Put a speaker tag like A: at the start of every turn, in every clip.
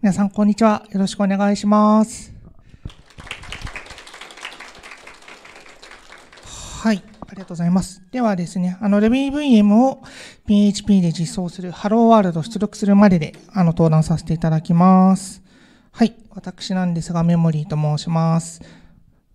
A: 皆さん、こんにちは。よろしくお願いします。はい。ありがとうございます。ではですね、あの、r u b y v m を PHP で実装する Hello World 出力するまでで、あの、登壇させていただきます。はい。私なんですが、メモリーと申します。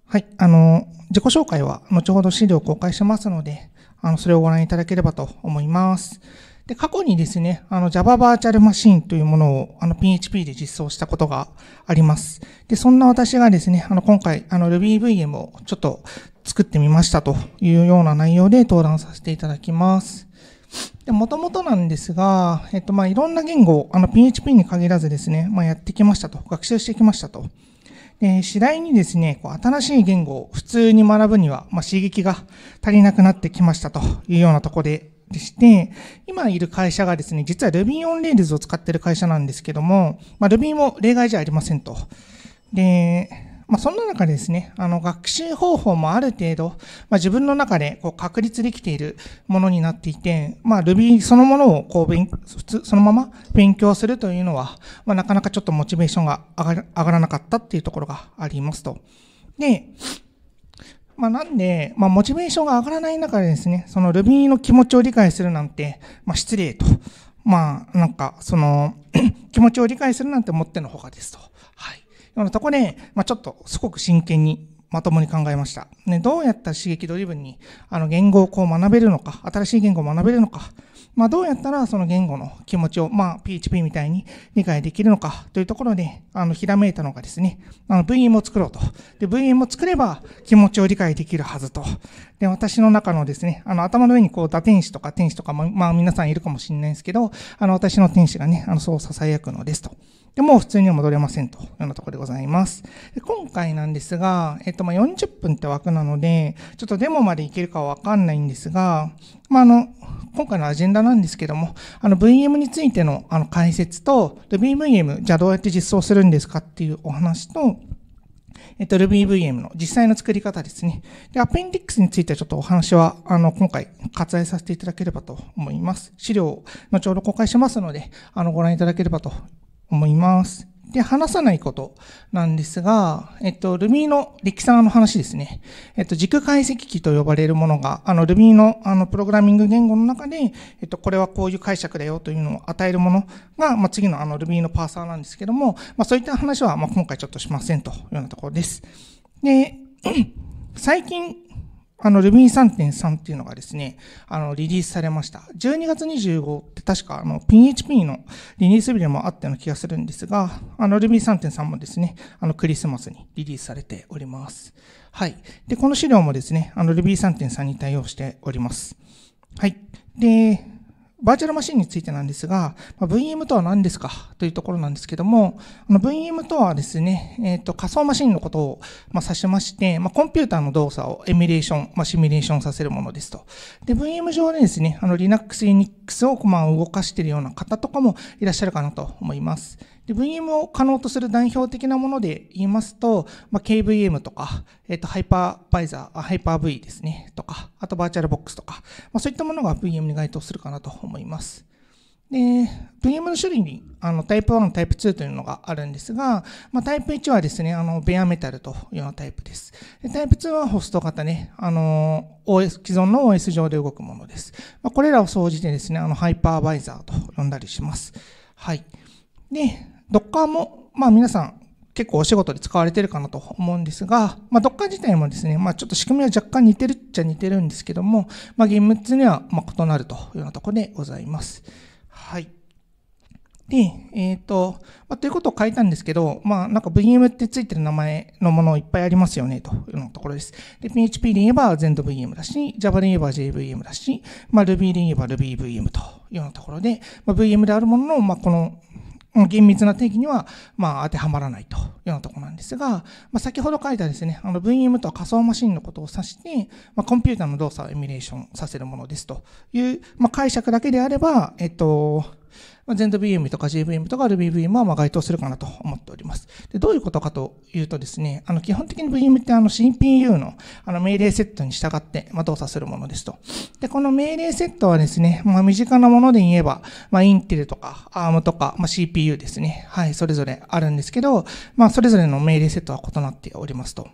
A: はい。あの、自己紹介は後ほど資料を公開しますので、あの、それをご覧いただければと思います。で、過去にですね、あの Java Virtual Machine というものをあの PHP で実装したことがあります。で、そんな私がですね、あの今回あの RubyVM をちょっと作ってみましたというような内容で登壇させていただきます。で、もともとなんですが、えっと、まいろんな言語を、あの、PHP に限らずですね、まあ、やってきましたと、学習してきましたと。で、次第にですね、こう、新しい言語を普通に学ぶには、まあ、刺激が足りなくなってきましたというようなところででして、今いる会社がですね、実は Ruby on Rails を使ってる会社なんですけども、まあ、Ruby も例外じゃありませんと。で、まあ、そんな中でですね、あの学習方法もある程度、まあ、自分の中でこう確立できているものになっていて、まあ、Ruby そのものをこう勉普通そのまま勉強するというのは、まあ、なかなかちょっとモチベーションが上がらなかったっていうところがありますと。で、まあ、なんで、まあ、モチベーションが上がらない中でですね、その Ruby の気持ちを理解するなんて、まあ、失礼と。まあ、なんか、その 気持ちを理解するなんて思ってのほかですと。はい。ようなとこで、まあ、ちょっと、すごく真剣に、まともに考えました。ね、どうやったら刺激ドリブンに、あの、言語をこう学べるのか、新しい言語を学べるのか、まあ、どうやったらその言語の気持ちを、まあ、PHP みたいに理解できるのかというところで、あの、ひらめいたのがですね、あの、VM を作ろうと。で、VM を作れば気持ちを理解できるはずと。で、私の中のですね、あの、頭の上にこう、打天使とか天使とかも、まあ、皆さんいるかもしれないですけど、あの、私の天使がね、あの、そう囁くのですと。でも普通には戻れませんというようなところでございます。今回なんですが、えっと、ま40分って枠なので、ちょっとデモまでいけるかはわかんないんですが、まあ、あの、今回のアジェンダなんですけども、あの VM についてのあの解説と、RubyVM、じゃあどうやって実装するんですかっていうお話と、えっと、RubyVM の実際の作り方ですね。で、アペンディックスについてちょっとお話は、あの、今回割愛させていただければと思います。資料後ほど公開しますので、あの、ご覧いただければと思います。で、話さないことなんですが、えっと、Ruby の歴んの話ですね。えっと、軸解析機と呼ばれるものが、あの、Ruby の、あの、プログラミング言語の中で、えっと、これはこういう解釈だよというのを与えるものが、まあ、次のあの、Ruby のパーサーなんですけども、まあ、そういった話は、まあ、今回ちょっとしませんというようなところです。で、最近、あの Ruby 3.3っていうのがですね、あの、リリースされました。12月25って確か、あの、PHP のリリース日でもあったような気がするんですが、あの、Ruby 3.3もですね、あの、クリスマスにリリースされております。はい。で、この資料もですね、あの、Ruby 3.3に対応しております。はい。で、バーチャルマシンについてなんですが、まあ、VM とは何ですかというところなんですけども、あの VM とはですね、えっ、ー、と、仮想マシンのことを、まあ、指しまして、まあ、コンピューターの動作をエミュレーション、まあ、シミュレーションさせるものですと。で、VM 上でですね、あの、Linux、Unix、X をコマを動かしているような方とかもいらっしゃるかなと思います。で、VM を可能とする代表的なもので言いますと、まあ、KVM とか、えっ、ー、と、ハイパーバイザー、ハイパー V ですね、とか、あとバーチャルボックスとか、まあ、そういったものが VM に該当するかなと思います。で、VM の種類にあのタイプ1、タイプ2というのがあるんですが、まあ、タイプ1はですね、あのベアメタルというようなタイプです。でタイプ2はホスト型ね、あの OS、既存の OS 上で動くものです。まあ、これらを総じてですね、あのハイパーバイザーと呼んだりします。はい。で、Docker も、まあ皆さん結構お仕事で使われてるかなと思うんですが、まあ、Docker 自体もですね、まあ、ちょっと仕組みは若干似てるっちゃ似てるんですけども、まあ、厳密にはま異なるというようなところでございます。はい。で、えっ、ー、と、まあ、ということを書いたんですけど、まあ、なんか VM ってついてる名前のものいっぱいありますよね、というのところです。で、PHP で言えば ZenVM だし、Java で言えば JVM だし、まあ、Ruby で言えば RubyVM というようなところで、まあ、VM であるものの、まあ、この、厳密な定義には、まあ、当てはまらないというようなところなんですが、まあ、先ほど書いたですね、あの VM とは仮想マシンのことを指して、まあ、コンピュータの動作をエミュレーションさせるものですという、まあ、解釈だけであれば、えっと、まあ、ZenVM とか JVM とか RubyVM はま該当するかなと思っております。で、どういうことかというとですね、あの、基本的に VM ってあの CPU のあの命令セットに従って、ま動作するものですと。で、この命令セットはですね、まあ、身近なもので言えば、まあ、インテルとか ARM とか、まあ、CPU ですね。はい、それぞれあるんですけど、まあ、それぞれの命令セットは異なっておりますと。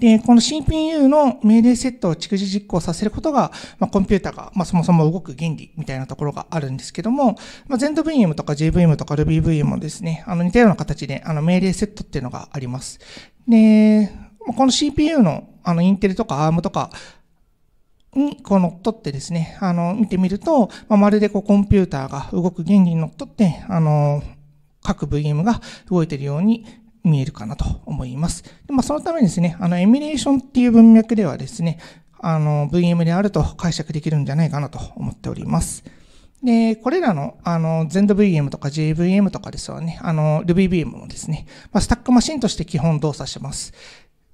A: で、この CPU の命令セットを逐次実行させることが、まあ、コンピュータが、まあ、そもそも動く原理みたいなところがあるんですけども、まあ、ZenVM とか JVM とか RubyVM もですね、あの似たような形であの命令セットっていうのがあります。で、この CPU のあのインテルとか ARM とかに、こう乗っ取ってですね、あの、見てみると、まあ、まるでこうコンピューターが動く原理に乗っ取って、あの、各 VM が動いているように見えるかなと思います。でまあ、そのためにですね、あの、エミュレーションっていう文脈ではですね、あの、VM であると解釈できるんじゃないかなと思っております。で、これらの、あの、ZendVM とか JVM とかですわね、あの、RubyVM もですね、まあ、スタックマシンとして基本動作します。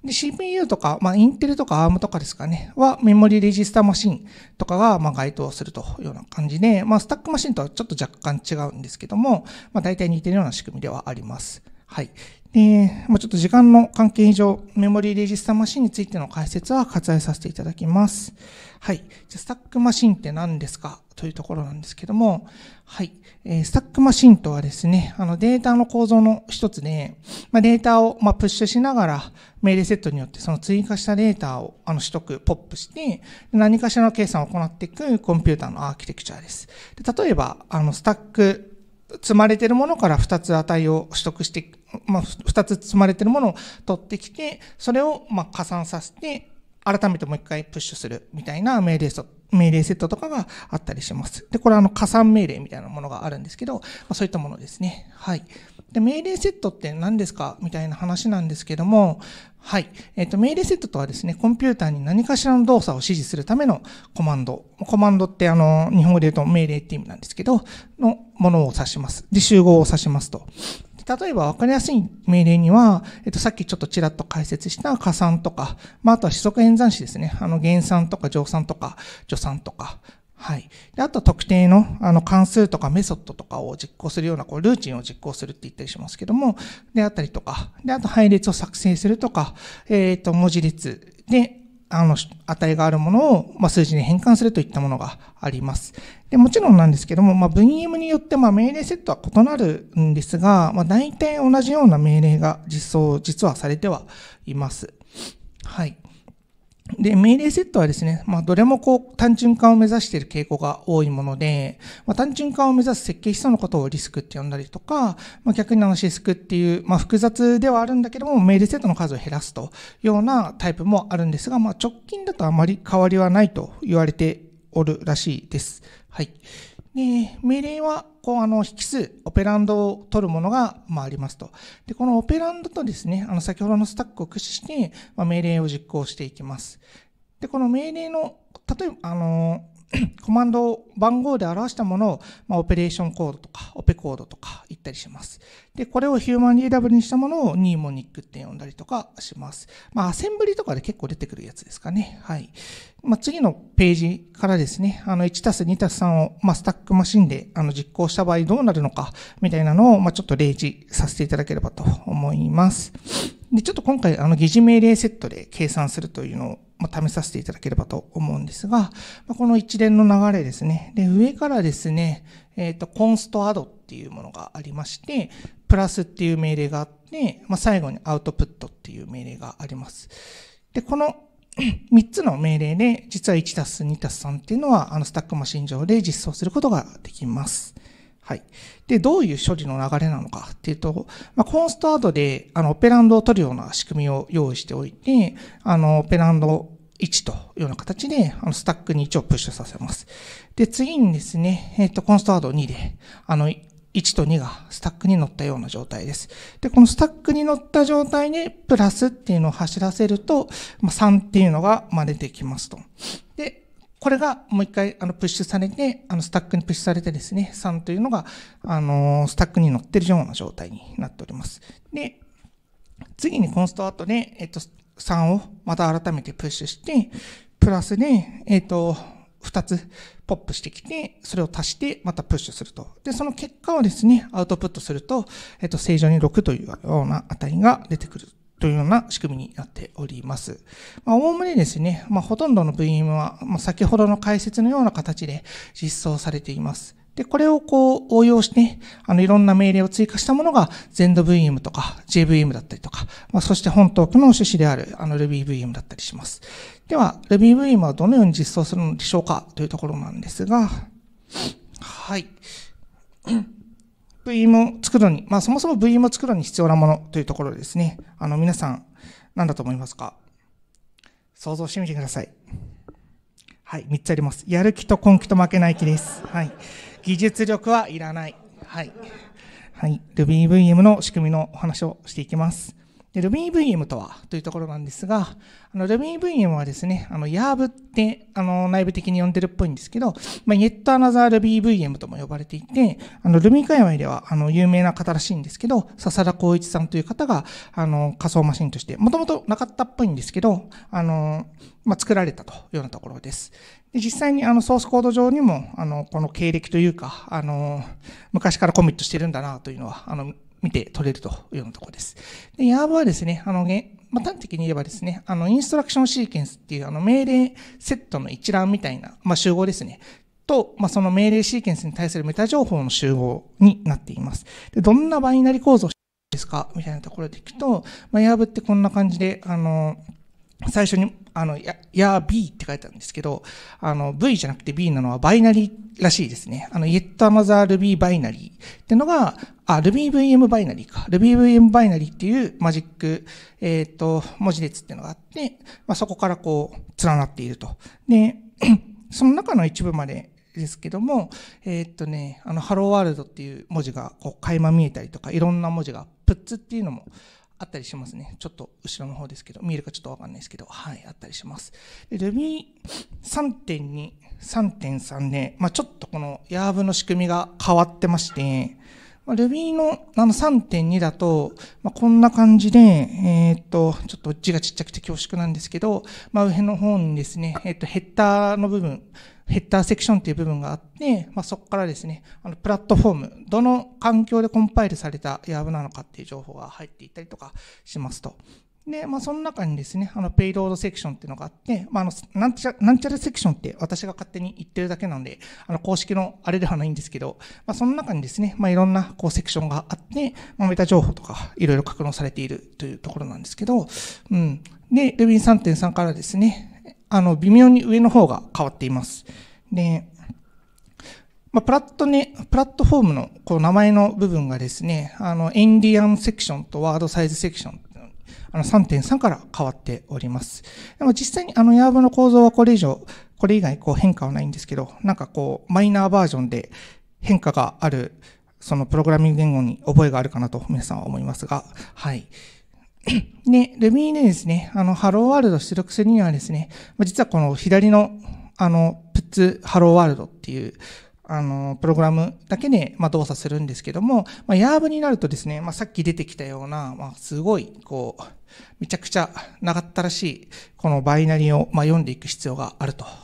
A: で、CPU とか、まあ、インテルとか ARM とかですかね、はメモリレジスタマシンとかが、まあ、該当するというような感じで、まあ、スタックマシンとはちょっと若干違うんですけども、まあ、大体似てるような仕組みではあります。はい。で、まあ、ちょっと時間の関係以上、メモリーレジスタマシンについての解説は割愛させていただきます。はい。じゃスタックマシンって何ですかというところなんですけども、はい。えー、スタックマシンとはですね、あのデータの構造の一つで、まあ、データをまプッシュしながら命令セットによってその追加したデータをあの取得、ポップして、何かしらの計算を行っていくコンピューターのアーキテクチャです。で例えば、あのスタック積まれてるものから2つ値を取得してまあ、2つ積まれてるものを取ってきて、それをま加算させて、改めてもう一回プッシュするみたいな命令セット。命令セットとかがあったりします。で、これあの加算命令みたいなものがあるんですけど、まあ、そういったものですね。はい。で、命令セットって何ですかみたいな話なんですけども、はい。えっ、ー、と、命令セットとはですね、コンピューターに何かしらの動作を指示するためのコマンド。コマンドってあの、日本語で言うと命令って意味なんですけど、のものを指します。で、集合を指しますと。例えば分かりやすい命令には、えっと、さっきちょっとちらっと解説した加算とか、まあ、あとは四則演算子ですね。あの、減算とか乗算とか、助算とか、はい。で、あと特定の、あの、関数とかメソッドとかを実行するような、こう、ルーチンを実行するって言ったりしますけども、であったりとか、で、あと配列を作成するとか、えっ、ー、と、文字列で、あの、値があるものを、まあ、数字に変換するといったものがあります。で、もちろんなんですけども、まあ、VM によって、ま命令セットは異なるんですが、まあ、大体同じような命令が実装、実はされてはいます。はい。で、命令セットはですね、まあ、どれもこう、単純化を目指している傾向が多いもので、まあ、単純化を目指す設計思想のことをリスクって呼んだりとか、まあ、逆にナノシスクっていう、まあ、複雑ではあるんだけども、命令セットの数を減らすというようなタイプもあるんですが、まあ、直近だとあまり変わりはないと言われておるらしいです。はい。で命令はこうあの引数オペランドを取るものがまありますとでこのオペランドとですねあの先ほどのスタックを駆使して、まあ、命令を実行していきますでこの命令の例えばあの コマンドを番号で表したものを、まあ、オペレーションコードとか、オペコードとか言ったりします。で、これをヒューマンリーダブルにしたものをニーモニックって呼んだりとかします。まあ、アセンブリとかで結構出てくるやつですかね。はい。まあ、次のページからですね、あの、1たす2たす3を、まあ、スタックマシンで、あの、実行した場合どうなるのか、みたいなのを、まあ、ちょっと例示させていただければと思います。で、ちょっと今回、あの、疑似命令セットで計算するというのを、まあ、試させていただければと思うんですが、まあ、この一連の流れですね。で、上からですね、えっ、ー、と、コンストアドっていうものがありまして、プラスっていう命令があって、まあ、最後にアウトプットっていう命令があります。で、この3 つの命令で、実は1たす2たす3っていうのは、あの、スタックマシン上で実装することができます。はい。で、どういう処理の流れなのかっていうと、まあ、コンストアドで、あの、オペランドを取るような仕組みを用意しておいて、あの、オペランド1というような形で、あの、スタックに1をプッシュさせます。で、次にですね、えっ、ー、と、コンストアド2で、あの、1と2がスタックに乗ったような状態です。で、このスタックに乗った状態で、プラスっていうのを走らせると、まあ、3っていうのが、ま出てきますと。で、これがもう一回あのプッシュされて、あのスタックにプッシュされてですね、3というのが、あのスタックに乗ってるような状態になっております。で、次にコンストアトで、えっと、3をまた改めてプッシュして、プラスで、えっと、2つポップしてきて、それを足して、またプッシュすると。で、その結果をですね、アウトプットすると、えっと、正常に6というような値が出てくるというような仕組みになっております。まあ、おおむねですね、まあ、ほとんどの VM は、まあ、先ほどの解説のような形で実装されています。で、これをこう応用して、あの、いろんな命令を追加したものが ZendVM とか JVM だったりとか、まあ、そして本トークの趣旨であるあの RubyVM だったりします。では、RubyVM はどのように実装するのでしょうかというところなんですが、はい。VM を作るのに、まあ、そもそも VM を作るのに必要なものというところですね。あの、皆さん、何だと思いますか想像してみてください。はい、3つあります。やる気と根気と負けない気です。はい。技術力はいらない。はい。はい。RubyVM の仕組みのお話をしていきます。で、l u m v m とはというところなんですが、あの、ル u ー v m はですね、あの、ヤーブって、あの、内部的に呼んでるっぽいんですけど、まあ、Yet Another r u b y v m とも呼ばれていて、あの、ル u ー i 界隈では、あの、有名な方らしいんですけど、笹田光一さんという方が、あの、仮想マシンとして、もともとなかったっぽいんですけど、あの、まあ、作られたというようなところです。で実際にあのソースコード上にも、あの、この経歴というか、あの、昔からコミットしてるんだなというのは、あの、見て取れるというようなところです。で、ヤーブはですね、あの、ね、まあ、端的に言えばですね、あの、インストラクションシーケンスっていうあの命令セットの一覧みたいな、まあ、集合ですね。と、まあ、その命令シーケンスに対するメタ情報の集合になっています。で、どんなバイナリ構造ですかみたいなところでいくと、まあ、ヤーブってこんな感じで、あの、最初にあの、や、や B って書いてあるんですけど、あの、V じゃなくて B なのはバイナリーらしいですね。あの、y e t a n o t h e r r u b y バイナリーってのが、あ、RubyVM バイナリーか。RubyVM バイナリーっていうマジック、えっ、ー、と、文字列っていうのがあって、まあ、そこからこう、連なっていると。で、その中の一部まで、ですけども、えー、っとね、あの、ハローワールドっていう文字が、こう、垣間見えたりとか、いろんな文字が、プッツっていうのもあったりしますね。ちょっと後ろの方ですけど、見えるかちょっとわかんないですけど、はい、あったりします。で、ビー3.2、3.3で、まあ、ちょっとこのヤーブの仕組みが変わってまして、まあ、Ruby のあの3.2だと、まあ、こんな感じで、えっ、と、ちょっと字がちっちゃくて恐縮なんですけど、まあ、上の方にですね、えっ、と、ヘッダーの部分、ヘッダーセクションっていう部分があって、まあ、そこからですね、あのプラットフォーム、どの環境でコンパイルされたや a なのかっていう情報が入っていたりとかしますと。で、まあ、その中にですね、あの、ペイロードセクションっていうのがあって、まあ、あの、なんちゃ、なんちゃらセクションって私が勝手に言ってるだけなんで、あの、公式のあれではないんですけど、まあ、その中にですね、まあ、いろんな、こう、セクションがあって、まあ、メタ情報とか、いろいろ格納されているというところなんですけど、うん。で、ルビン3.3からですね、あの、微妙に上の方が変わっています。で、まあ、プラットね、プラットフォームのこう名前の部分がですね、あの、エンディアンセクションとワードサイズセクションあの3.3から変わっております。でも実際にあのヤーブの構造はこれ以上、これ以外こう変化はないんですけど、なんかこうマイナーバージョンで変化がある、そのプログラミング言語に覚えがあるかなと皆さんは思いますが、はい。で、Ruby でですね、あの、ハローワールド出力するにはですね、実はこの左の、あの、プッツハローワールドっていうあの、プログラムだけで、まあ、動作するんですけども、まあ、ヤーブになるとですね、まあ、さっき出てきたような、まあ、すごい、こう、めちゃくちゃ長ったらしい、このバイナリーを、まあ、読んでいく必要があるというよ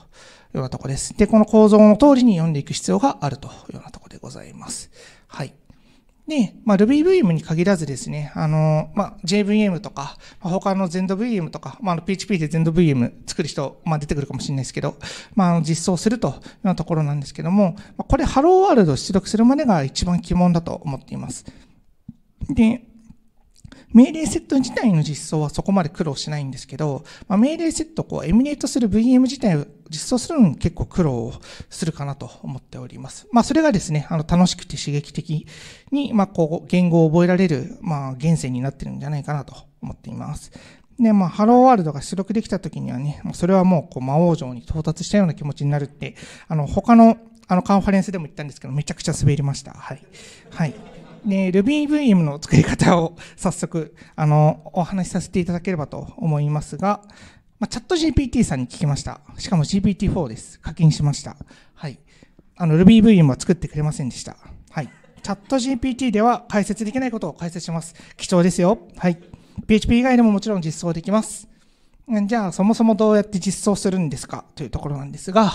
A: うなとこです。で、この構造の通りに読んでいく必要があるというようなとこでございます。はい。で、まあ、RubyVM に限らずですね、あの、まあ、JVM とか、まあ、他の z e n d v m とか、まあ、PHP で z e n d v m 作る人、まあ、出てくるかもしれないですけど、まあ、あの実装するというようなところなんですけども、まあ、これ、ハローワールドを出力するまでが一番鬼門だと思っています。で、命令セット自体の実装はそこまで苦労しないんですけど、まあ、命令セットをこうエミュレートする VM 自体を実装するのに結構苦労するかなと思っております。まあ、それがですね、あの、楽しくて刺激的に、まあ、こう、言語を覚えられる、まあ、源泉になってるんじゃないかなと思っています。で、まあ、ハローワールドが出力できた時にはね、それはもう、こう、魔王城に到達したような気持ちになるって、あの、他の、あの、カンファレンスでも言ったんですけど、めちゃくちゃ滑りました。はい。はい。ね、RubyVM の作り方を早速、あの、お話しさせていただければと思いますが、まあ、チャット GPT さんに聞きました。しかも GPT-4 です。課金しました。はい。あの、RubyVM は作ってくれませんでした。はい。チャット GPT では解説できないことを解説します。貴重ですよ。はい。PHP 以外でももちろん実装できます。じゃあ、そもそもどうやって実装するんですかというところなんですが、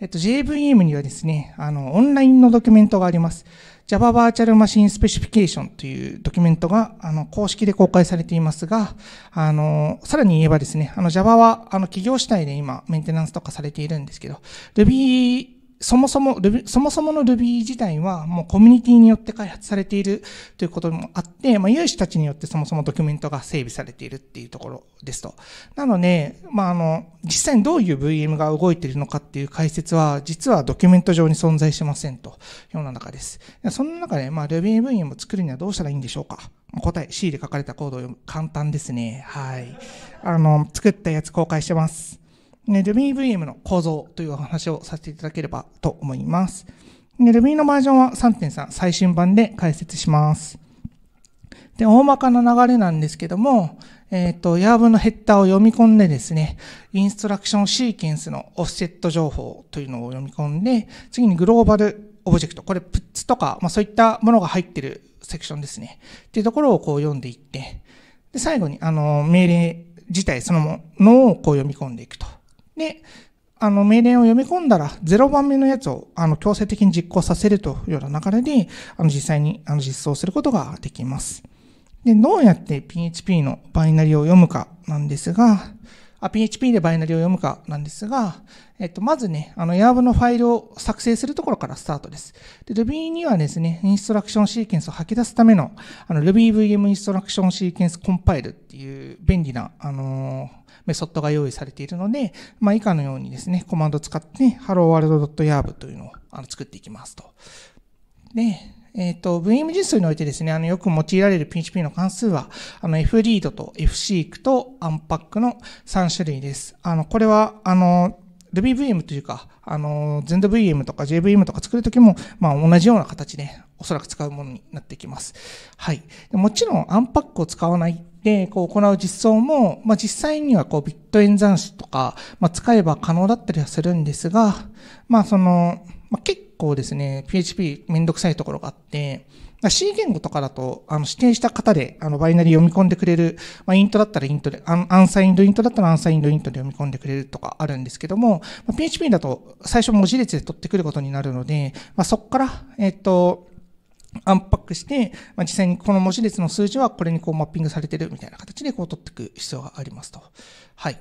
A: えっと、JVM にはですね、あの、オンラインのドキュメントがあります。Java Virtual Machine Specification というドキュメントが、あの、公式で公開されていますが、あの、さらに言えばですね、あの、Java は、あの、企業主体で今、メンテナンスとかされているんですけど、Ruby そもそもルビ、そもそもの Ruby 自体はもうコミュニティによって開発されているということもあって、まあ、有志たちによってそもそもドキュメントが整備されているっていうところですと。なので、まあ、あの、実際にどういう VM が動いているのかっていう解説は、実はドキュメント上に存在しませんというような中です。そんな中で、まあ、RubyVM を作るにはどうしたらいいんでしょうか答え、C で書かれたコードを読む。簡単ですね。はい。あの、作ったやつ公開してます。ね、ビ u b v m の構造というお話をさせていただければと思います。ね、ビ u ーのバージョンは3.3最新版で解説します。で、大まかな流れなんですけども、えっ、ー、と、ヤーブのヘッダーを読み込んでですね、インストラクションシーケンスのオフセット情報というのを読み込んで、次にグローバルオブジェクト、これ、プッツとか、まあそういったものが入ってるセクションですね。っていうところをこう読んでいって、で、最後に、あの、命令自体そのものをこう読み込んでいくと。で、あの命令を読み込んだら0番目のやつをあの強制的に実行させるというような流れであの実際にあの実装することができます。で、どうやって PHP のバイナリーを読むかなんですが、あ、PHP でバイナリーを読むかなんですが、えっと、まずね、あの、エアブのファイルを作成するところからスタートです。で、Ruby にはですね、インストラクションシーケンスを吐き出すための、あの、RubyVM インストラクションシーケンスコンパイルっていう便利な、あのーメソッドが用意されているので、まあ、以下のようにですね、コマンドを使って、helloworld.yarb というのをあの作っていきますと。で、えっ、ー、と、VM 実装においてですね、あの、よく用いられる PHP の関数は、あの、fread と fseek と unpack の3種類です。あの、これは、あの、RubyVM というか、あの、z e n d v m とか JVM とか作るときも、まあ、同じような形で、おそらく使うものになってきます。はい。もちろん、アンパックを使わないで、こう行う実装も、まあ、実際にはこうビット演算子とか、まあ、使えば可能だったりはするんですが、まあその、まあ、結構ですね、PHP めんどくさいところがあって、C 言語とかだと、あの、指定した型で、あの、バイナリー読み込んでくれる、まあ、イントだったらイントで、アンアンサインドイントだったらアンサインドイントで読み込んでくれるとかあるんですけども、まあ、PHP だと最初文字列で取ってくることになるので、まあ、そこから、えっ、と、アンパックして、まあ、実際にこの文字列の数字はこれにこうマッピングされてるみたいな形でこう取っていく必要がありますと。はい。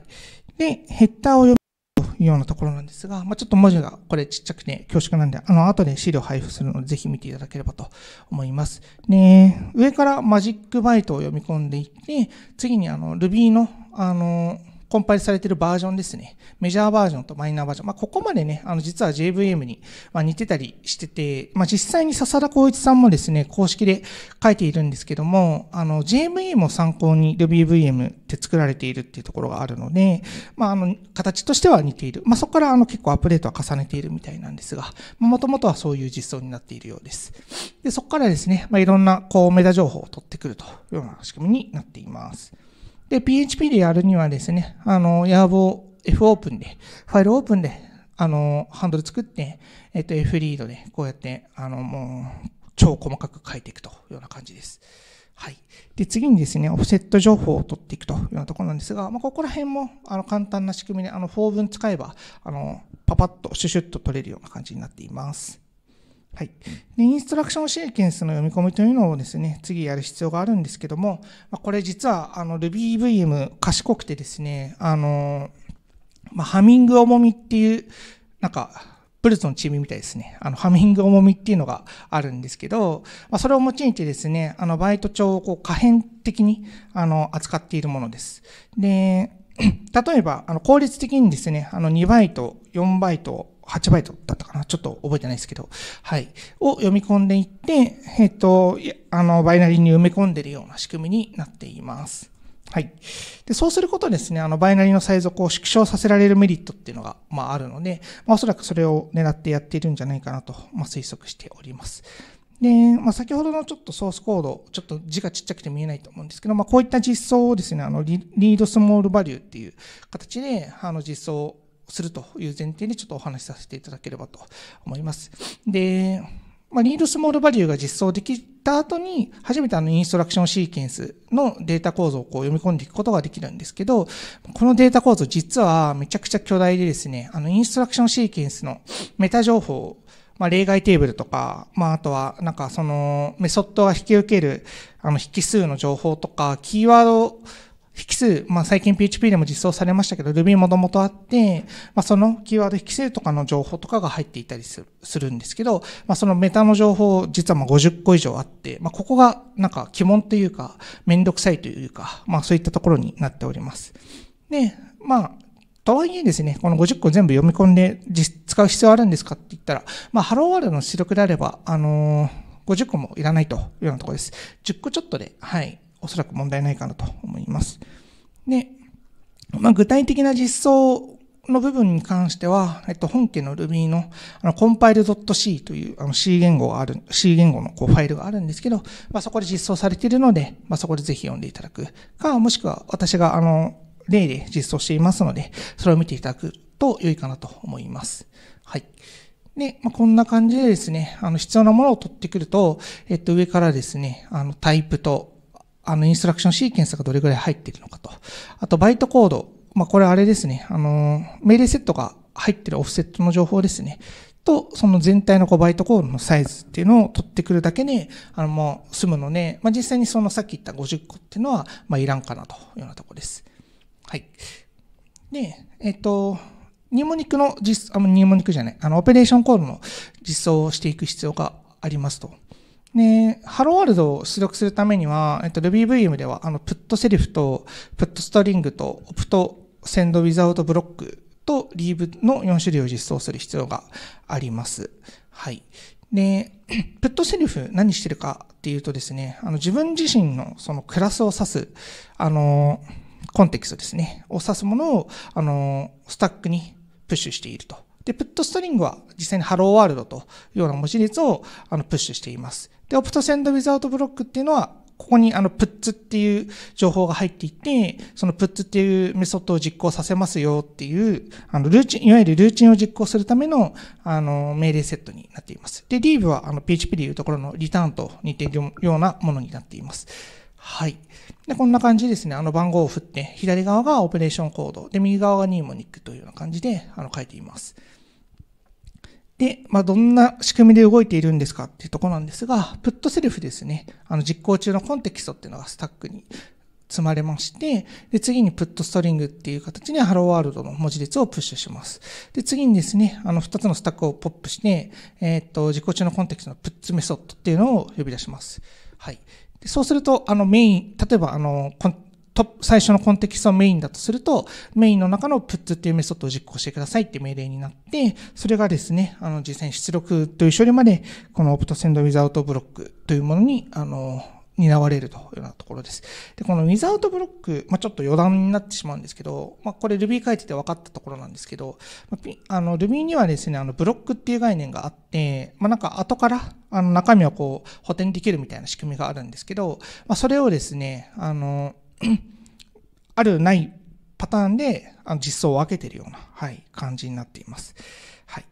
A: で、ヘッダーを読むというようなところなんですが、まあ、ちょっと文字がこれちっちゃくて恐縮なんで、あの後で資料配布するのでぜひ見ていただければと思います。で、上からマジックバイトを読み込んでいって、次にあの Ruby のあの、コンパイルされているバージョンですね。メジャーバージョンとマイナーバージョン。まあ、ここまでね、あの、実は JVM に、ま似てたりしてて、まあ、実際に笹田光一さんもですね、公式で書いているんですけども、あの、JVM を参考に RubyVM って作られているっていうところがあるので、まあ、あの、形としては似ている。まあ、そこからあの、結構アップデートは重ねているみたいなんですが、もともとはそういう実装になっているようです。で、そこからですね、まあ、いろんな、こう、メダ情報を取ってくるというような仕組みになっています。で、PHP でやるにはですね、あの、ヤーボ F オープンで、ファイルオープンで、あの、ハンドル作って、えっと、F リードで、こうやって、あの、もう、超細かく書いていくというような感じです。はい。で、次にですね、オフセット情報を取っていくというようなところなんですが、まあ、ここら辺も、あの、簡単な仕組みで、あの、4分使えば、あの、パパッとシュシュッと取れるような感じになっています。はい、でインストラクションシーケンスの読み込みというのをですね次やる必要があるんですけども、まこれ実はあの RubyVM 賢くてですねあの、まあ、ハミング重みっていうなんかブルツのチームみたいですね。あの、ハミング重みっていうのがあるんですけど、まあ、それを用いてですね、あの、バイト帳をこう可変的に、あの、扱っているものです。で、例えば、あの、効率的にですね、あの、2バイト、4バイト、8バイトだったかなちょっと覚えてないですけど、はい。を読み込んでいって、えっ、ー、と、あの、バイナリーに埋め込んでるような仕組みになっています。はい。で、そうすることですね、あの、バイナリーのサイズをこう縮小させられるメリットっていうのが、まああるので、まあおそらくそれを狙ってやっているんじゃないかなと、まあ推測しております。で、まあ、先ほどのちょっとソースコード、ちょっと字がちっちゃくて見えないと思うんですけど、まあ、こういった実装をですね、あのリ、リードスモールバリューっていう形で、あの、実装するという前提でちょっとお話しさせていただければと思います。で、まあ、リードスモールバリューが実装できた後に、初めてあのインストラクションシーケンスのデータ構造をこう読み込んでいくことができるんですけど、このデータ構造実はめちゃくちゃ巨大でですね、あのインストラクションシーケンスのメタ情報まあ、例外テーブルとか、まあ、あとは、なんかその、メソッドが引き受ける、あの、引数の情報とか、キーワード引数、まあ、最近 PHP でも実装されましたけど、Ruby もともとあって、まあ、そのキーワード引数とかの情報とかが入っていたりするするんですけど、まあ、そのメタの情報、実はまあ50個以上あって、まあ、ここがなんか鬼門というか、めんどくさいというか、まあ、そういったところになっております。で、まあ、とはいえですね、この50個全部読み込んで使う必要あるんですかって言ったら、まあ、ハローワールドの出力であれば、あのー、50個もいらないというようなところです。10個ちょっとで、はい、おそらく問題ないかなと思います。で、まあ、具体的な実装の部分に関しては、えっと、本家の Ruby のあの compile.c というあの C 言語がある、C 言語のこうファイルがあるんですけど、まあ、そこで実装されているので、まあ、そこでぜひ読んでいただくか、もしくは私があの例で実装していますので、それを見ていただくと良いかなと思います。はい。で、まあ、こんな感じでですね、あの必要なものを取ってくると、えっと、上からですね、あのタイプとあの、インストラクションシーケンスがどれぐらい入っているのかと。あと、バイトコード。まあ、これあれですね。あの、命令セットが入ってるオフセットの情報ですね。と、その全体のこうバイトコードのサイズっていうのを取ってくるだけで、あの、もう済むので、まあ、実際にそのさっき言った50個っていうのは、まあ、いらんかなというようなところです。はい。で、えっ、と、ニモニクの実、あの、ニモニクじゃない、あの、オペレーションコードの実装をしていく必要がありますと。で、ハローワールドを出力するためには、えっと、RubyVM では、あの、プットセリフと、プットストリングと、オプト、センドウィザウトブロックと、リーブの4種類を実装する必要があります。はい。で、プットセリフ何してるかっていうとですね、あの、自分自身のそのクラスを指す、あの、コンテキストですね、を指すものを、あの、スタックにプッシュしていると。で、プットストリングは実際にハローワールドというような文字列をあのプッシュしています。で、オプトセンドウィザアウトブロックっていうのは、ここにあの、プッツっていう情報が入っていて、そのプッツっていうメソッドを実行させますよっていう、あの、ルーチン、いわゆるルーチンを実行するための、あの、命令セットになっています。で、リーブはあの、PHP でいうところのリターンと似ているようなものになっています。はい。で、こんな感じですね。あの番号を振って、左側がオペレーションコード、で、右側がニーモニックというような感じで、あの、書いています。で、まあ、どんな仕組みで動いているんですかっていうところなんですが、プットセルフですね。あの、実行中のコンテキストっていうのがスタックに積まれまして、で、次にプットストリングっていう形にハローワールドの文字列をプッシュします。で、次にですね、あの、2つのスタックをポップして、えー、っと、実行中のコンテキストのプッツメソッドっていうのを呼び出します。はい。でそうすると、あの、メイン、例えば、あの、と最初のコンテキストはメインだとすると、メインの中の put っていうメソッドを実行してくださいって命令になって、それがですね、あの、実際に出力という処理まで、この optsend without block というものに、あの、担われるというようなところです。で、この without block、まあ、ちょっと余談になってしまうんですけど、まあ、これ Ruby 書いてて分かったところなんですけど、あの、Ruby にはですね、あの、ブロックっていう概念があって、まあ、なんか後から、あの、中身をこう、補填できるみたいな仕組みがあるんですけど、まあ、それをですね、あの、あるないパターンで実装を分けてるような、はい、感じになっています。はい。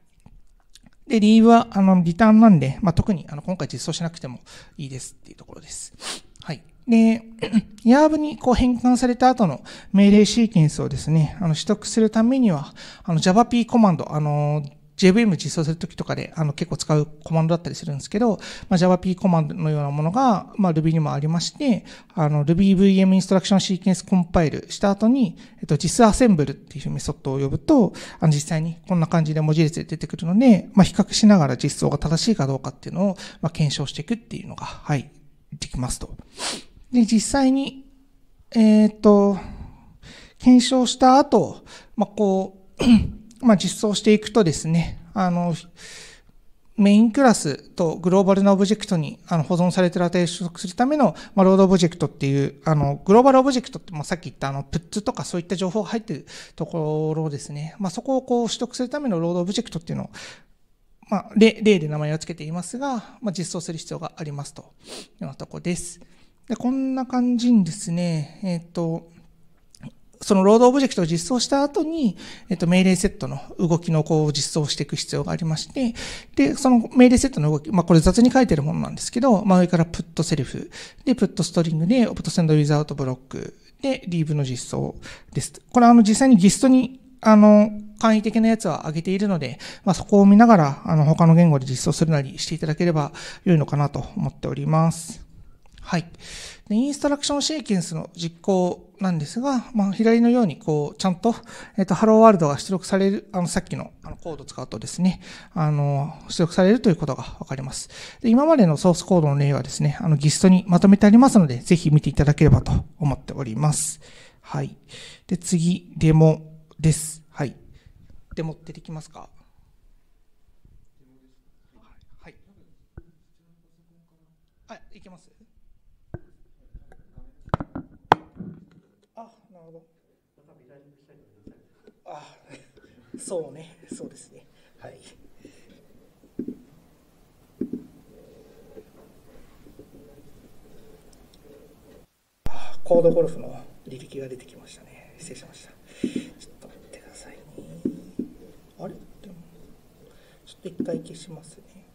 A: で、理由は、あの、リターンなんで、まあ、特に、あの、今回実装しなくてもいいですっていうところです。はい。で、ヤーブにこう変換された後の命令シーケンスをですね、あの取得するためには、あの JavaP コマンド、あの、JVM 実装するときとかで、あの、結構使うコマンドだったりするんですけど、まあ、JavaP コマンドのようなものが、まあ、Ruby にもありまして、あの、RubyVM インストラクションシーケンスコンパイルした後に、えっと、JisAssemble っていうメソッドを呼ぶと、あの、実際にこんな感じで文字列で出てくるので、まあ、比較しながら実装が正しいかどうかっていうのを、まあ、検証していくっていうのが、はい、できますと。で、実際に、えっ、と、検証した後、まあ、こうまあ、実装していくとですね、あの、メインクラスとグローバルなオブジェクトにあの保存されてる値を取得するための、まあ、ロードオブジェクトっていう、あの、グローバルオブジェクトって、まあ、さっき言ったあの、プッツとかそういった情報が入ってるところですね。まあ、そこをこう取得するためのロードオブジェクトっていうのを、まあ、例で名前を付けていますが、まあ、実装する必要がありますというようなとこです。で、こんな感じにですね、えっ、ー、と、そのロードオブジェクトを実装した後に、えっと、命令セットの動きのこう実装していく必要がありまして、で、その命令セットの動き、まあ、これ雑に書いてるものなんですけど、まあ、上からプットセルフ、で、プットストリングで、オプトセンドウィザートブロック、で、リーブの実装です。これあの、実際にギストに、あの、簡易的なやつは上げているので、まあ、そこを見ながら、あの、他の言語で実装するなりしていただければ良いのかなと思っております。はい。でインストラクションシーケンスの実行なんですが、まあ、左のように、こう、ちゃんと、えっ、ー、と、ハローワールドが出力される、あの、さっきの、あの、コードを使うとですね、あの、出力されるということがわかります。で、今までのソースコードの例はですね、あの、ギストにまとめてありますので、ぜひ見ていただければと思っております。はい。で、次、デモです。はい。デモ出てきますかそうね、そうですね。はい。コードゴルフの履歴が出てきましたね。失礼しました。ちょっと待ってくださいね。あれでも、ちょっと一回消しますね。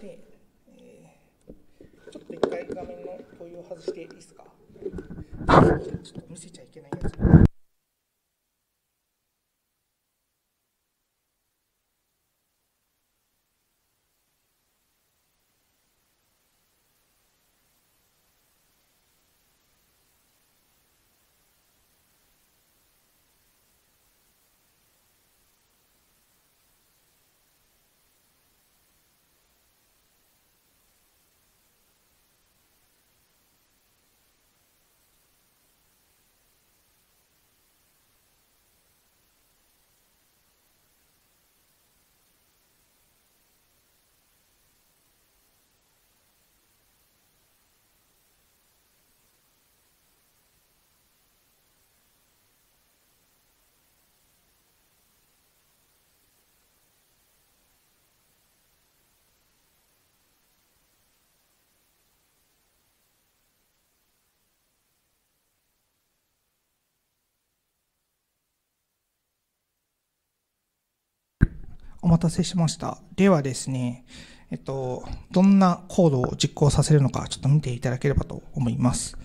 A: で、えー、ちょっと一回画面の共有を外していいですかちょっとむせちゃいけないやつ。お待たせしました。ではですね、えっと、どんなコードを実行させるのか、ちょっと見ていただければと思います。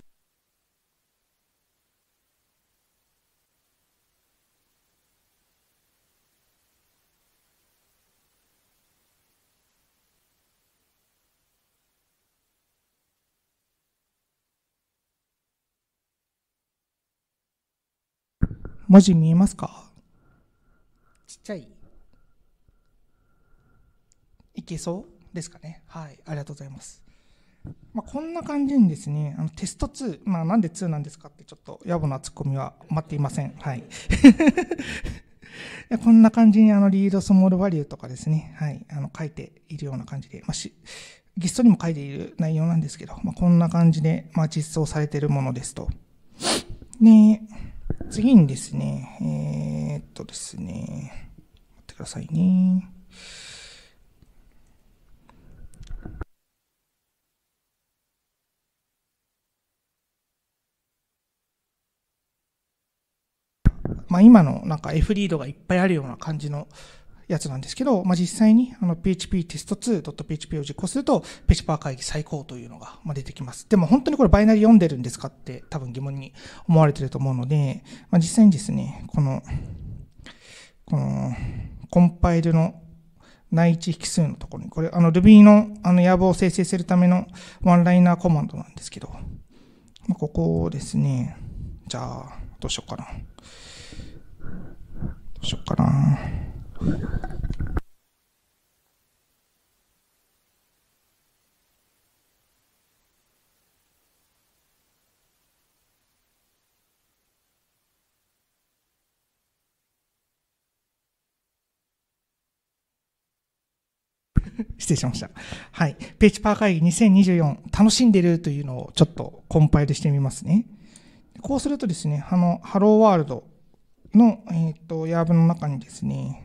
A: 文字見えますかちっちゃいけそうですかね。はい、ありがとうございます。まあ、こんな感じにですね、あのテスト2、まあ、なんで2なんですかって、ちょっと野暮なツッコミは待っていません。はい。こんな感じにあのリードスモールバリューとかですね、はい、あの書いているような感じで、まあ、しギストにも書いている内容なんですけど、まあ、こんな感じで、まあ、実装されているものですと。で、次にですね、えー、っとですね、待ってくださいね。まあ、今のなんか F リードがいっぱいあるような感じのやつなんですけど、まあ、実際にあの PHP テスト 2.php を実行すると、ペチパー会議最高というのが出てきます。でも本当にこれバイナリ読んでるんですかって多分疑問に思われてると思うので、まあ、実際にですね、この、この、コンパイルの内置引数のところに、これあの Ruby のあの野望を生成するためのワンライナーコマンドなんですけど、まここをですね、じゃあ、どうしようかな。うしよっかな。失礼しました。はい。ペーチパー会議2024、楽しんでるというのをちょっとコンパイルしてみますね。こうするとですね、あの、ハローワールドの、えっ、ー、と、ヤーブの中にですね、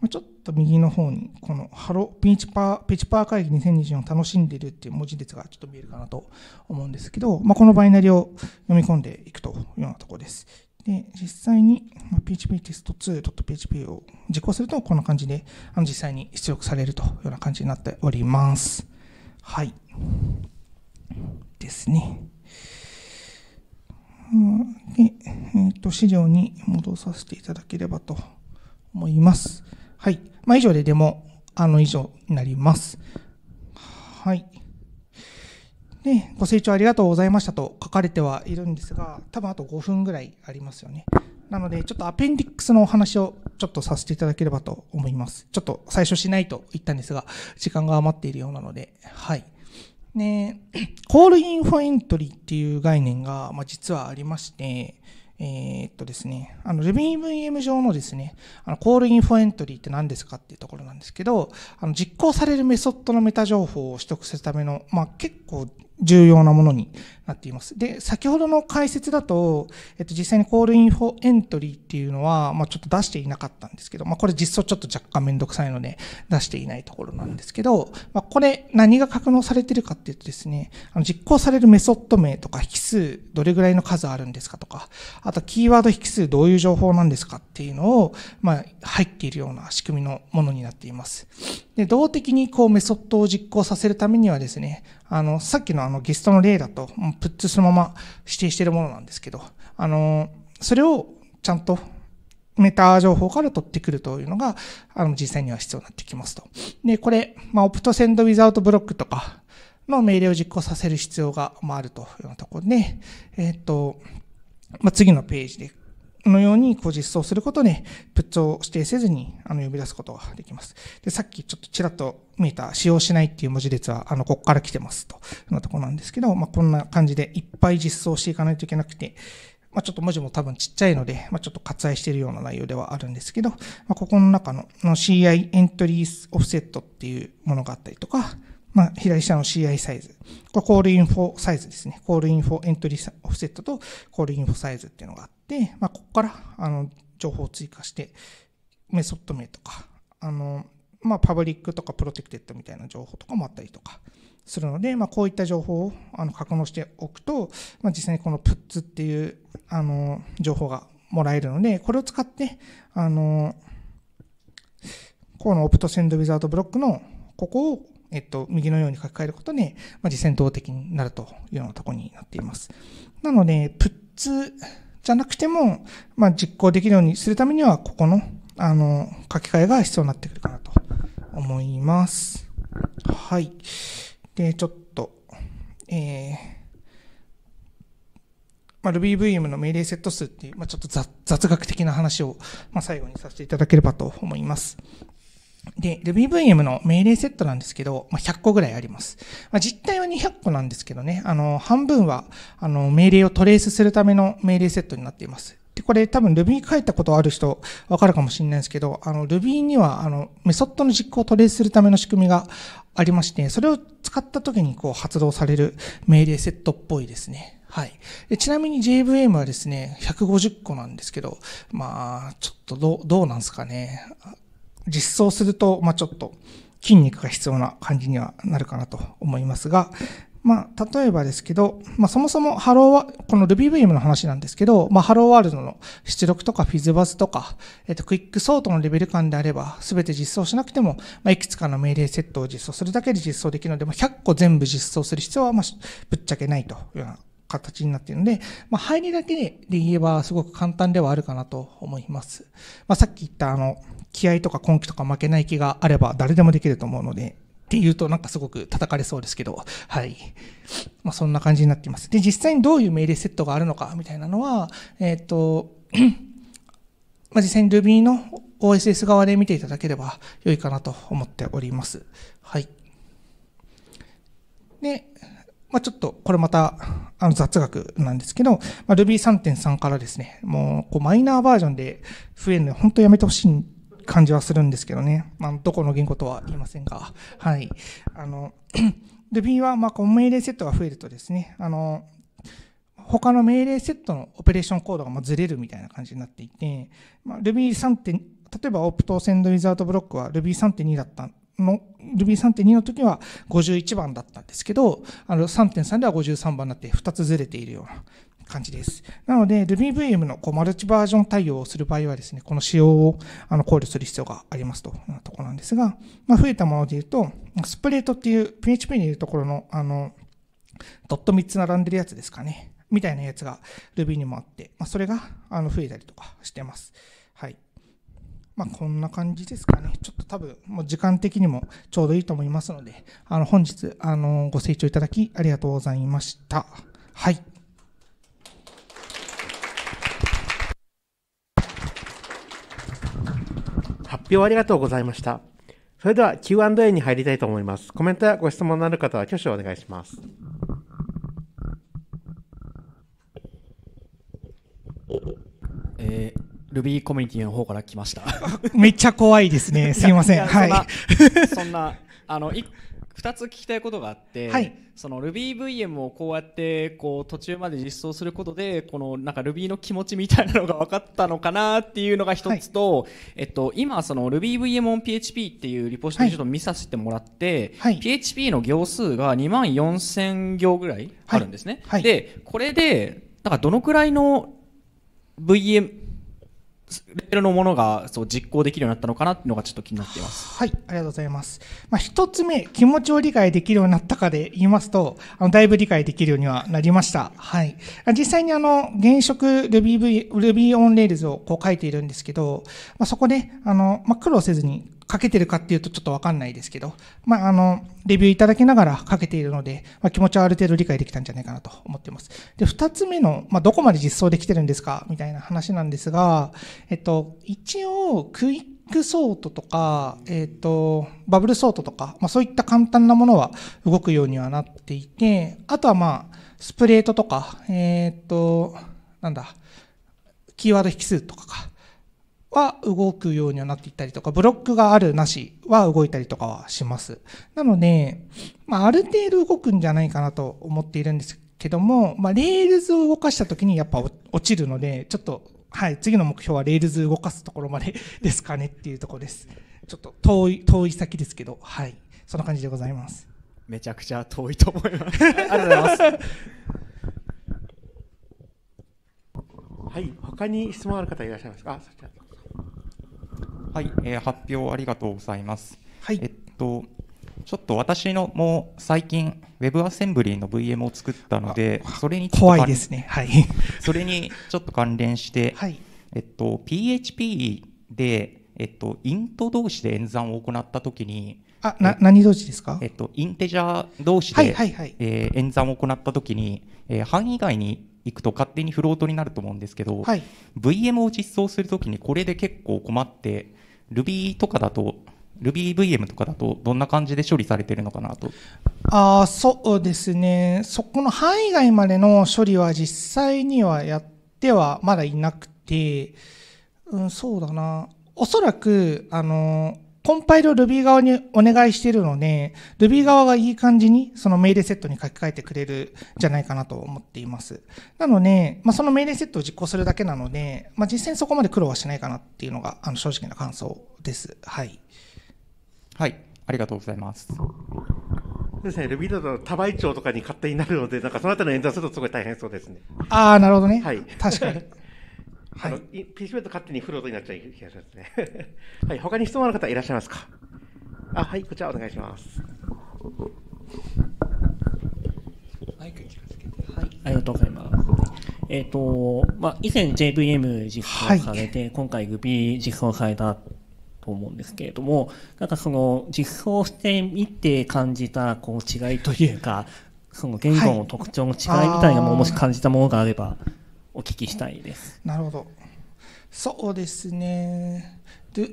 A: まあ、ちょっと右の方に、このハロ、ピーチパー、ピーチパー会議2024を楽しんでるっていう文字列がちょっと見えるかなと思うんですけど、まあ、このバイナリを読み込んでいくというようなところです。で、実際に PHP テスト 2.php を実行すると、こんな感じで、あの実際に出力されるというような感じになっております。はい。ですね。で、えっ、ー、と、資料に戻させていただければと思います。はい。まあ、以上ででも、あの、以上になります。はい。で、ご清聴ありがとうございましたと書かれてはいるんですが、多分あと5分ぐらいありますよね。なので、ちょっとアペンディックスのお話をちょっとさせていただければと思います。ちょっと最初しないと言ったんですが、時間が余っているようなので、はい。で、コールインフォエントリーっていう概念が、まあ、実はありまして、えー、っとですね、あの r u b y v m 上のですね、あのコールインフォエントリーって何ですかっていうところなんですけど、あの実行されるメソッドのメタ情報を取得するための、まあ、結構重要なものになっています。で、先ほどの解説だと、えっと、実際にコールインフォエントリーっていうのは、まあ、ちょっと出していなかったんですけど、まあ、これ実装ちょっと若干めんどくさいので出していないところなんですけど、まあ、これ何が格納されてるかっていうとですね、あの実行されるメソッド名とか引数どれぐらいの数あるんですかとか、あとキーワード引数どういう情報なんですかっていうのを、まあ、入っているような仕組みのものになっています。で、動的にこうメソッドを実行させるためにはですね、あの、さっきのあのゲストの例だと、プッツそのまま指定しているものなんですけど、あの、それをちゃんとメタ情報から取ってくるというのが、あの、実際には必要になってきますと。で、これ、まあ、オプトセンドウィザウトブロックとかの命令を実行させる必要が、まあ、あるというようなところで、えっ、と、まあ、次のページでのようにこう実装することで、プッを指定せずにあの呼び出すことができます。で、さっきちょっとちらっと見えた使用しないっていう文字列は、あの、ここから来てますとのところなんですけど、まあ、こんな感じでいっぱい実装していかないといけなくて、まあ、ちょっと文字も多分ちっちゃいので、まあ、ちょっと割愛しているような内容ではあるんですけど、まあ、ここの中のの CI エントリーオフセットっていうものがあったりとか、まあ、左下の CI サイズ。これコールインフォサイズですね。コールインフォエントリーオフセットとコールインフォサイズっていうのがあって、で、まあ、ここからあの情報を追加して、メソッド名とか、あのまあ、パブリックとかプロテクテッドみたいな情報とかもあったりとかするので、まあ、こういった情報をあの格納しておくと、まあ、実際にこのプッツっていうあの情報がもらえるので、これを使って、あのこのオプトセンドウィザードブロックのここをえっと、右のように書き換えることで、まあ、実践動的になるというようなところになっています。なので、プッツじゃなくても、まあ、実行できるようにするためには、ここの、あの、書き換えが必要になってくるかなと思います。はい。で、ちょっと、えー、まあ、RubyVM の命令セット数っていう、まあ、ちょっと雑学的な話を、まあ、最後にさせていただければと思います。で、RubyVM の命令セットなんですけど、まあ、100個ぐらいあります。まあ、実態は200個なんですけどね、あの、半分は、あの、命令をトレースするための命令セットになっています。で、これ多分 Ruby 書いたことある人わかるかもしれないですけど、あの Ruby にはあのメソッドの実行をトレースするための仕組みがありまして、それを使った時にこう発動される命令セットっぽいですね。はい。でちなみに JVM はですね、150個なんですけど、まあ、ちょっとどう、どうなんすかね。実装すると、まあ、ちょっと筋肉が必要な感じにはなるかなと思いますが、まあ、例えばですけど、まあ、そもそもハローは、この RubyVM の話なんですけど、まあ、ハローワールドの出力とかフィズバズとか、えっ、と、クイックソートのレベル感であれば、すべて実装しなくても、まあ、いくつかの命令セットを実装するだけで実装できるので、まあ、100個全部実装する必要は、まあ、ぶっちゃけないというような形になっているので、まあ、入りだけで言えばすごく簡単ではあるかなと思います。まあ、さっき言ったあの、気合とか根気とか負けない気があれば誰でもできると思うので、っていうとなんかすごく叩かれそうですけど、はい。まあ、そんな感じになっています。で、実際にどういう命令セットがあるのかみたいなのは、えっ、ー、と、まあ、実際に Ruby の OSS 側で見ていただければ良いかなと思っております。はい。で、まあ、ちょっと、これまた、あの、雑学なんですけど、まあ、Ruby 3.3からですね、もう、こう、マイナーバージョンで増えるの、本当やめてほしい感じはするんですけどね。まあ、どこの言語とは言いませんが、はい。あの、Ruby は、まこう、命令セットが増えるとですね、あの、他の命令セットのオペレーションコードがまずれるみたいな感じになっていて、まあ、Ruby 3. 例えばオプトセンドリザードブロックは Ruby 3.2だったの Ruby3.2 の時は51番だったんですけど、あの3.3では53番になって2つずれているような感じです。なので RubyVM のこうマルチバージョン対応をする場合はですね、この仕様をあの考慮する必要がありますというところなんですが、まあ、増えたもので言うと、スプレートっていう PHP にいうところのあのドット3つ並んでるやつですかね。みたいなやつが Ruby にもあって、まあ、それがあの増えたりとかしてます。まあ、こんな感じですかね。ちょっと多分、もう時間的にもちょうどいいと思いますので、あの、本日、あの、ご清聴いただきありがとうございました。はい。
B: 発表ありがとうございました。それでは Q&A に入りたいと思います。コメントやご質問のある方は挙手をお願いします。ルビーコミュニティの方から来ました
A: めっちゃ怖いですね。すみません。はい。
B: そんな、あの、い、二つ聞きたいことがあって、はい、その RubyVM をこうやってこう途中まで実装することでこのなんか Ruby の気持ちみたいなのが分かったのかなっていうのが一つと、はい、えっと今その RubyVM on PHP っていうリポジトリちょっと見させてもらって、はい、PHP の行数が2万4千行ぐらいあるんですね。でこれでなんかどのくらいの VM レベルのものがそう実行できるようになったのかなっていうのがちょっと気になっていま
A: す。はい、ありがとうございます。まあ、一つ目、気持ちを理解できるようになったかで言いますと、あの、だいぶ理解できるようにはなりました。はい。実際にあの、現職 Ruby, Ruby on Rails をこう書いているんですけど、まあ、そこで、あの、まあ、苦労せずに書けてるかっていうとちょっとわかんないですけど、まあ、あの、レビューいただきながら書けているので、まあ、気持ちはある程度理解できたんじゃないかなと思っています。で、二つ目の、まあ、どこまで実装できてるんですかみたいな話なんですが、えっと、一応、クイックソートとか、えっ、と、バブルソートとか、まあそういった簡単なものは動くようにはなっていて、あとはまあ、スプレートとか、えっ、と、なんだ、キーワード引数とかか、は動くようにはなっていったりとか、ブロックがあるなしは動いたりとかはします。なので、まあ、ある程度動くんじゃないかなと思っているんですけども、まあ、レールズを動かした時にやっぱ落ちるので、ちょっと、はい、次の目標はレールズ動かすところまでですかねっていうところです。ちょっと遠い、遠い先ですけど、はい、そんな感じでございます。めちゃくちゃ遠いと思います。ありがとうございます。はい、
B: 他に質問ある方いらっしゃいますか。はい、えー、発表ありがとうございます。はい、えっとちょっと私のもう最近 Web アセンブリーの VM を作ったので、それに怖いですね。はい。それにちょっと関連して、はい、えっと PHP でえっとイント同士で演算を行ったときに、
A: あ、な何同士で
B: すか？えっとインテジャー同士で、え演算を行ったときに、えー、範囲外に行くと勝手にフロートになると思うんですけど、はい、
A: VM を実装するときにこれで結構困って。Ruby とかだと RubyVM とかだとどんな感じで処理されてるのかなとあそうですねそこの範囲外までの処理は実際にはやってはまだいなくて、うん、そうだなおそらくあのコンパイルを Ruby 側にお願いしているので、Ruby 側がいい感じにその命令セットに書き換えてくれるじゃないかなと思っています。なので、まあ、その命令セットを実行するだけなので、まあ、実際にそこまで苦労はしないかなっていうのが、あの、正直な感想です。はい。はい。
B: ありがとうございます。ですね、ルビーだと多倍長とかに勝手になるので、なんかそのあたりの演算するとすごい大変そうですね。
A: ああ、なるほどね。はい。確かに。
B: はい、ピースベット勝手にフロートになっちゃう気がしますね。はい、他に質問ある方いらっしゃいますかあ、はい、こちらお願いします。
A: マイク近づけて。は
B: い、ありがとうございます。えっ、ー、と、まあ、以前 JVM 実装されて、はい、今回 Ruby 実装されたと思うんですけれども、なんかその実装してみて感じたこう違いというか、その言語の特徴の違いみたいなものをもし感じたものがあれば、はいお聞きしたいです。な
A: るほどそうですねで、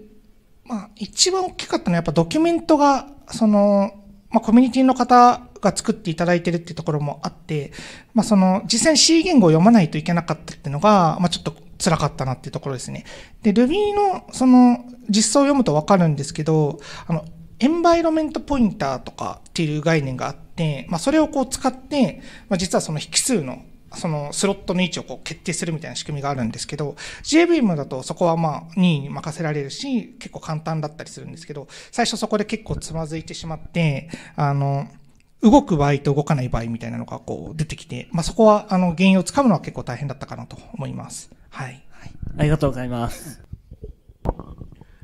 A: まあ、一番大きかったのはやっぱドキュメントがその、まあ、コミュニティの方が作っていただいてるっていうところもあって、まあ、その実際に C 言語を読まないといけなかったっていうのが、まあ、ちょっと辛かったなっていうところですね。で Ruby のその実装を読むとわかるんですけどあのエンバイロメントポインターとかっていう概念があって、まあ、それをこう使って、まあ、実はその引数のそのスロットの位置をこう決定するみたいな仕組みがあるんですけど、JVM だとそこはまあ任意に任せられるし、結構簡単だったりするんですけど、最初そこで結構つまずいてしまって、あの、動く場合と動かない場合みたいなのがこう出てきて、まあ、そこはあの原因をつかむのは結構大変だったかなと思います。はい。はい、ありがとうございます。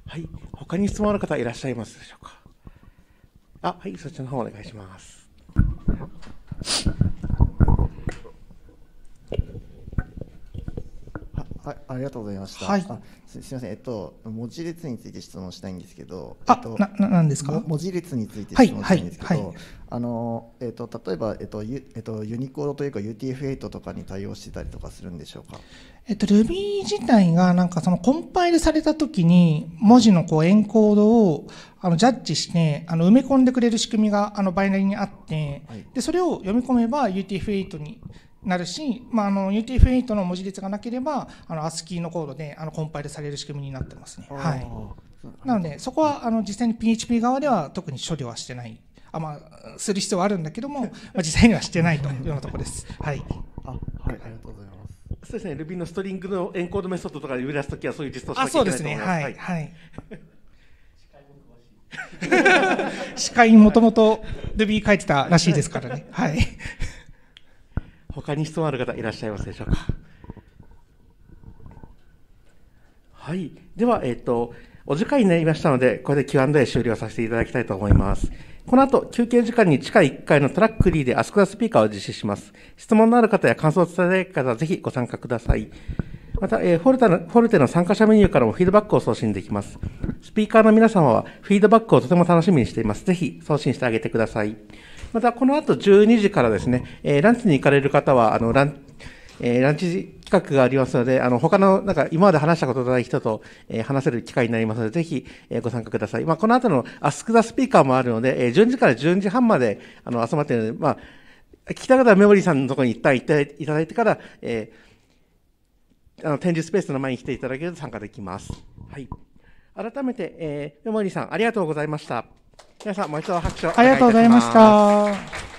A: はい。他に質問ある方いらっしゃ
B: いますでしょうかあ、はい、そちらの方お願いします。はい、ありがとうございました。はい、すみません、えっと、文字列について質問したいんですけど。あ、えっと、な、なんですか。
A: 文字列について質問したいんで
B: すけど。はいはいはい、あの、えっと、例えば、えっと、ゆ、えっと、ユニコードというか、UTF-8 とかに対応してたりとかするんでしょうか。
A: えっと、Ruby 自体が、なんか、そのコンパイルされた時に、文字のこうエンコードを。あのジャッジしてあの埋め込んでくれる仕組みがあのバイナリーにあって、はい、でそれを読み込めば UTF-8 になるし、まあ、あの UTF-8 の文字列がなければあの ASCII のコードであのコンパイルされる仕組みになってますね。はい、なのでそこはあの実際に PHP 側では特に処理はしてないあ、まあ、する必要はあるんだけども、まあ、実際にはしてないというようなところです。はい、あはい、ありがとうございま
B: す。そうですね、ルビ b のストリングのエンコードメソッドとかで揺出すときはそういう実装しなきゃいけないと思います。あそうですね、
A: はい。はい司会 もともとルビ b 書いてたらしいですからね。はい。
B: 他に質問ある方いらっしゃいますでしょうか。はい。では、えっ、ー、と、お時間になりましたので、これで Q&A 終了させていただきたいと思います。この後、休憩時間に地下1階のトラック3でアスクザスピーカーを実施します。質問のある方や感想を伝えたい方はぜひご参加ください。また、えー、フォルタの、フォルテの参加者メニューからもフィードバックを送信できます。スピーカーの皆様はフィードバックをとても楽しみにしています。ぜひ送信してあげてください。またこの後12時からですね、えー、ランチに行かれる方は、あの、ラン、えー、ランチ企画がありますので、あの、他の、なんか、今まで話したことない人と、えー、話せる機会になりますので、ぜひ、えー、ご参加ください。まあ、この後のアスクザスピーカーもあるので、えー、12時から12時半まで、あの、集まっているので、まあ、聞きた方はメモリーさんのところに一旦行っていただいてから、えー、あの、展示スペースの前に来ていただけると参加できます。はい。改めて、えー、メモリーさん、ありがとうございました。皆さんもう一度拍手をありがとうございまし
A: た。